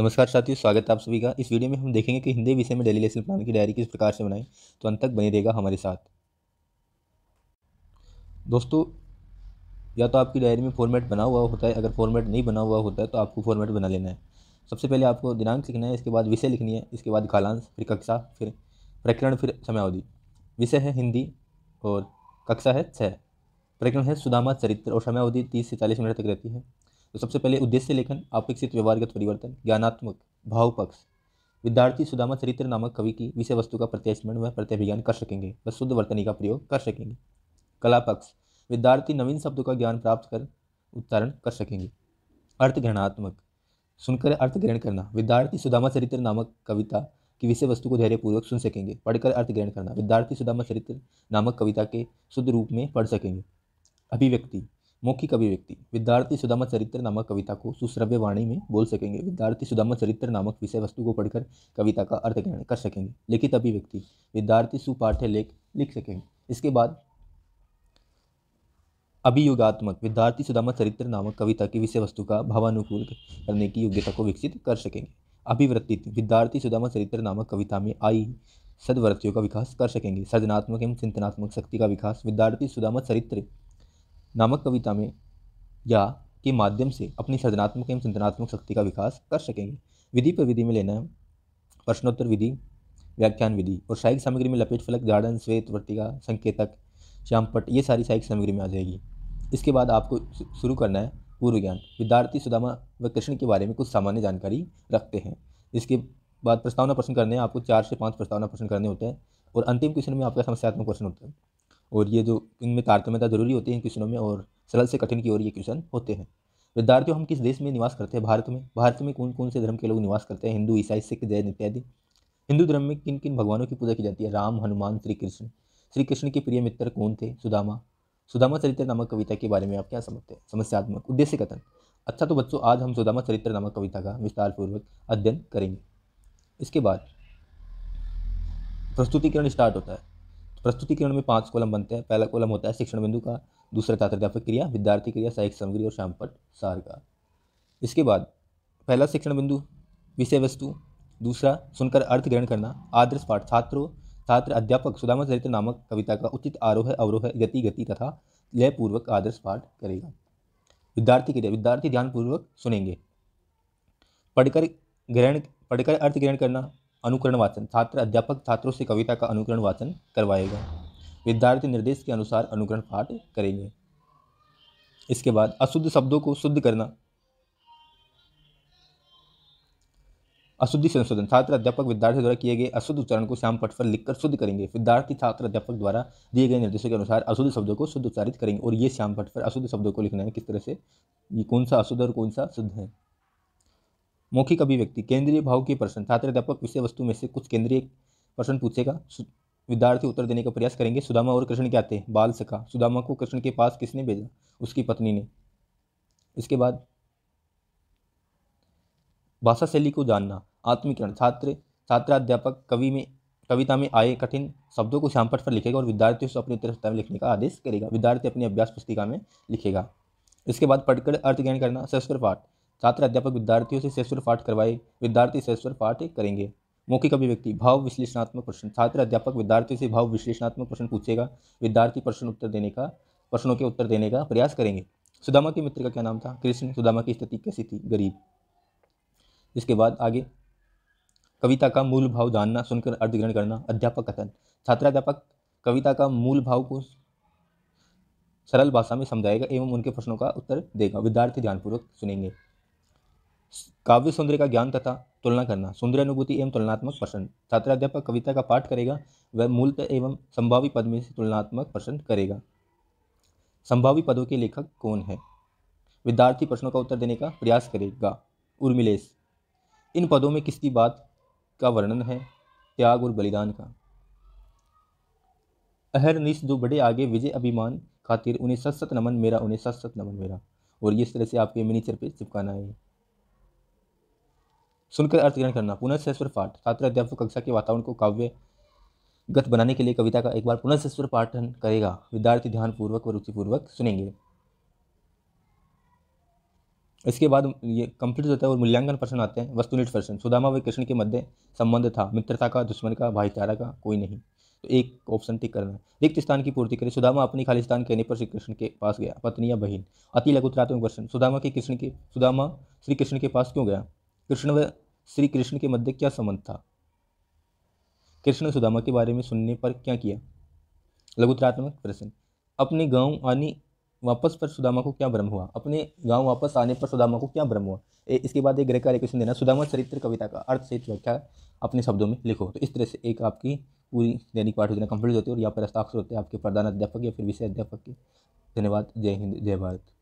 नमस्कार साथियों स्वागत है आप सभी का इस वीडियो में हम देखेंगे कि हिंदी विषय में डेली लेसन प्लान की डायरी किस प्रकार से बनाएं तो अंत तक बने रहेगा हमारे साथ दोस्तों या तो आपकी डायरी में फॉर्मेट बना हुआ होता है अगर फॉर्मेट नहीं बना हुआ होता है तो आपको फॉर्मेट बना लेना है सबसे पहले आपको दिनांक लिखना है इसके बाद विषय लिखनी है इसके बाद कालांश फिर कक्षा फिर प्रकरण फिर समयावधि विषय है हिंदी और कक्षा है छः प्रकरण है सुदामा चरित्र और समयावधि तीस से चालीस मिनट तक रहती है तो सबसे पहले उद्देश्य लेखन अपेक्षित व्यवहारगत परिवर्तन ज्ञानात्मक भावपक्ष विद्यार्थी सुदामा चरित्र नामक कवि की विषय वस्तु का प्रत्यास्मरण व प्रत्याभिज्ञान कर सकेंगे व शुद्ध वर्तनी का प्रयोग कर सकेंगे कला पक्ष विद्यार्थी नवीन शब्दों का ज्ञान प्राप्त कर उच्चारण कर सकेंगे अर्थ ग्रहणात्मक सुनकर अर्थ ग्रहण करना विद्यार्थी सुदामा चरित्र नामक कविता की विषय वस्तु को धैर्यपूर्वक सुन सकेंगे पढ़कर अर्थ ग्रहण करना विद्यार्थी सुदामा चरित्र नामक कविता के शुद्ध रूप में पढ़ सकेंगे अभिव्यक्ति मौखिक अभिव्यक्ति विद्यार्थी सुदामा चरित्र नामक कविता को सुश्रव्य वाणी में बोल सकेंगे विद्यार्थी सुदामा चरित्र नामक विषय वस्तु को पढ़कर कविता का अर्थ ग्रहण कर सकेंगे लिखित अभिव्यक्ति विद्यार्थी सुपाठ्य लेख लिख सकेंगे इसके बाद अभियोगात्मक विद्यार्थी सुदामा चरित्र नामक कविता की विषय वस्तु का भावानुकूल करने की योग्यता को विकसित कर सकेंगे अभिवृत्ति विद्यार्थी सुदामा चरित्र नामक कविता में आई सदवृत्तियों का विकास कर सकेंगे सृजनात्मक एवं चिंतनात्मक शक्ति का विकास विद्यार्थी सुदामा चरित्र नामक कविता में या के माध्यम से अपनी सृजनात्मक एवं चिंतनात्मक शक्ति का विकास कर सकेंगे विधि पर विधि में लेना है प्रश्नोत्तर विधि व्याख्यान विधि और सहायक सामग्री में लपेट फलक गार्डन श्वेत वर्तिका संकेतक श्यामपट ये सारी सहायक सामग्री में आ जाएगी इसके बाद आपको शुरू करना है पूर्व ज्ञान विद्यार्थी सुदामा व कृष्ण के बारे में कुछ सामान्य जानकारी रखते हैं इसके बाद प्रस्तावना प्रश्न करने हैं आपको चार से पाँच प्रस्तावना प्रश्न करने होते हैं और अंतिम क्वेश्चन में आपका समस्यात्मक प्रश्न होता है और ये जो इनमें तारतम्यता जरूरी होती है क्वेश्चनों में और सरल से कठिन की ओर ये क्वेश्चन होते हैं विद्यार्थियों हम किस देश में निवास करते हैं भारत में भारत में कौन कौन से धर्म के लोग निवास करते हैं हिंदू ईसाई सिख जैन इत्यादि हिंदू धर्म में किन किन भगवानों की पूजा की जाती है राम हनुमान श्री कृष्ण श्री कृष्ण के प्रिय मित्र कौन थे सुदामा सुदामा चरित्र नामक कविता के बारे में आप क्या समझते हैं समस्यात्मक उद्देश्य कथन अच्छा तो बच्चों आज हम सुदामा चरित्र नामक कविता का विस्तार पूर्वक अध्ययन करेंगे इसके बाद प्रस्तुतिकरण स्टार्ट होता है प्रस्तुतिकरण में पांच कॉलम बनते हैं पहला कॉलम होता है शिक्षण बिंदु का दूसरा छात्राध्यापक क्रिया विद्यार्थी क्रिया सहायक सामग्री और शामपट सार का इसके बाद पहला शिक्षण बिंदु विषय वस्तु दूसरा सुनकर अर्थ ग्रहण करना आदर्श पाठ छात्रों छात्र अध्यापक सुदामा चरित्र नामक कविता का उचित आरोह अवरोह गति गति तथा लयपूर्वक आदर्श पाठ करेगा विद्यार्थी क्रिया विद्यार्थी ध्यानपूर्वक सुनेंगे पढ़कर ग्रहण पढ़कर अर्थ ग्रहण करना अनुकरण वाचन छात्र अध्यापक छात्रों से कविता का अनुकरण वाचन करवाएगा विद्यार्थी निर्देश के अनुसार अनुकरण पाठ करेंगे इसके बाद अशुद्ध शब्दों को शुद्ध करना अशुद्धि संशोधन छात्र अध्यापक विद्यार्थी द्वारा किए गए अशुद्ध उच्चारण को श्याम पट पर लिखकर शुद्ध करेंगे विद्यार्थी छात्र अध्यापक द्वारा दिए गए निर्देशों के अनुसार अशुद्ध शब्दों को शुद्ध उच्चारित करेंगे और ये श्याम पट पर अशुद्ध शब्दों को लिखना है किस तरह से ये कौन सा अशुद्ध और कौन सा शुद्ध है मौखिक अभिव्यक्ति केंद्रीय भाव के प्रश्न छात्र अध्यापक विषय वस्तु में से कुछ केंद्रीय प्रश्न पूछेगा विद्यार्थी उत्तर देने का प्रयास करेंगे सुदामा और कृष्ण क्या थे बाल सखा सुदामा को कृष्ण के पास किसने भेजा उसकी पत्नी ने इसके बाद भाषा शैली को जानना आत्मिकरण छात्र छात्राध्यापक कवि में कविता में आए कठिन शब्दों को श्यामपट पर लिखेगा और विद्यार्थियों से अपनी तरफ में लिखने का आदेश करेगा विद्यार्थी अपनी अभ्यास पुस्तिका में लिखेगा इसके बाद पढ़कर अर्थ ज्ञान करना शस्त्र पाठ छात्र अध्यापक विद्यार्थियों से सेश्वर पाठ करवाए विद्यार्थी सेश्वर पाठ करेंगे मौखिक अभिव्यक्ति भाव विश्लेषणात्मक प्रश्न छात्र अध्यापक विद्यार्थियों से भाव विश्लेषणात्मक प्रश्न पूछेगा विद्यार्थी प्रश्न उत्तर देने का प्रश्नों के उत्तर देने का प्रयास करेंगे सुदामा के मित्र का क्या नाम था कृष्ण सुदामा की स्थिति कैसी थी गरीब इसके बाद आगे कविता का मूल भाव जानना सुनकर अर्धग्रहण करना अध्यापक कथन छात्राध्यापक कविता का मूल भाव को सरल भाषा में समझाएगा एवं उनके प्रश्नों का उत्तर देगा विद्यार्थी ध्यानपूर्वक सुनेंगे काव्य सौंदर्य का ज्ञान तथा तुलना करना सौंदर्य अनुभूति एवं तुलनात्मक प्रश्न छात्राध्यापक कविता का पाठ करेगा वह मूलत एवं संभावी पद में से तुलनात्मक प्रश्न करेगा संभावी पदों के लेखक कौन है विद्यार्थी प्रश्नों का उत्तर देने का प्रयास करेगा उर्मिलेश इन पदों में किसकी बात का वर्णन है त्याग और बलिदान का निश जो बड़े आगे विजय अभिमान खातिर उन्हें सत सत नमन मेरा उन्हें सत सत नमन मेरा और इस तरह से आपके मिनीचर पे चिपकाना है सुनकर अर्थ ग्रहण करना पुनः सरस्वर पाठ छात्र अध्यापक कक्षा के वातावरण को काव्य गत बनाने के लिए कविता का एक बार पुनः सरस्वर पाठन करेगा विद्यार्थी ध्यानपूर्वक व रुचिपूर्वक सुनेंगे इसके बाद ये कंप्लीट होता है और मूल्यांकन प्रश्न आते हैं वस्तुनिष्ठ प्रश्न सुदामा व कृष्ण के मध्य संबंध था मित्रता का दुश्मन का भाईचारा का कोई नहीं तो एक ऑप्शन टिक करना है रिक्त स्थान की पूर्ति करें सुदामा अपनी खाली स्थान कहने पर श्री कृष्ण के पास गया पत्नी या बहन अति लघुतरात्मक प्रश्न सुदामा के कृष्ण के सुदामा श्री कृष्ण के पास क्यों गया कृष्ण व श्री कृष्ण के मध्य क्या संबंध था कृष्ण ने सुदामा के बारे में सुनने पर क्या किया लघुतरात्मक प्रश्न अपने गांव आने वापस पर सुदामा को क्या भ्रम हुआ अपने गांव वापस आने पर सुदामा को क्या भ्रम हुआ ए, इसके बाद एक ग्रह का क्वेश्चन देना सुदामा चरित्र कविता का अर्थ सहित व्याख्या अपने शब्दों में लिखो तो इस तरह से एक आपकी पूरी दैनिक पाठ योजना कंप्लीट होती है और यहाँ पर हस्ताक्षर होते हैं आपके प्रधान अध्यापक या फिर विषय अध्यापक के धन्यवाद जय हिंद जय भारत